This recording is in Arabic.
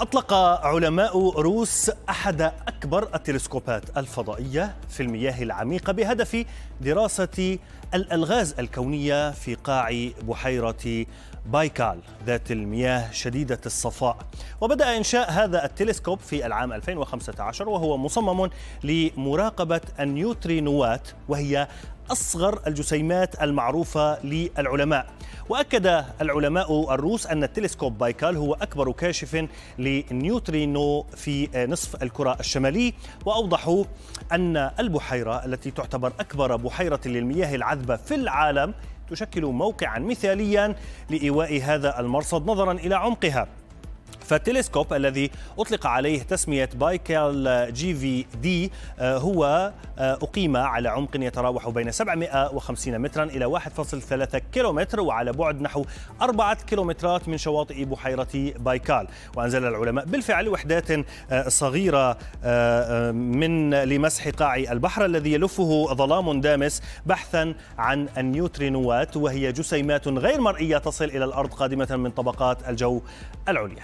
أطلق علماء روس أحد أكبر التلسكوبات الفضائية في المياه العميقة بهدف دراسة الألغاز الكونية في قاع بحيرة بايكال ذات المياه شديدة الصفاء وبدأ إنشاء هذا التلسكوب في العام 2015 وهو مصمم لمراقبة النيوترينوات وهي أصغر الجسيمات المعروفة للعلماء وأكد العلماء الروس أن التلسكوب بايكال هو أكبر كاشف للنيوترينو في نصف الكرة الشمالي وأوضحوا أن البحيرة التي تعتبر أكبر بحيرة للمياه العذبة في العالم تشكل موقعا مثاليا لإيواء هذا المرصد نظرا إلى عمقها فالتلسكوب الذي أطلق عليه تسمية بايكال جي في دي آه، هو آه، أقيم على عمق يتراوح بين 750 مترا إلى 1.3 كيلومتر وعلى بعد نحو 4 كيلومترات من شواطئ بحيرة بايكال وأنزل العلماء بالفعل وحدات آه، صغيرة من لمسح قاع البحر الذي يلفه ظلام دامس بحثا عن النيوترينوات وهي جسيمات غير مرئية تصل إلى الأرض قادمة من طبقات الجو العليا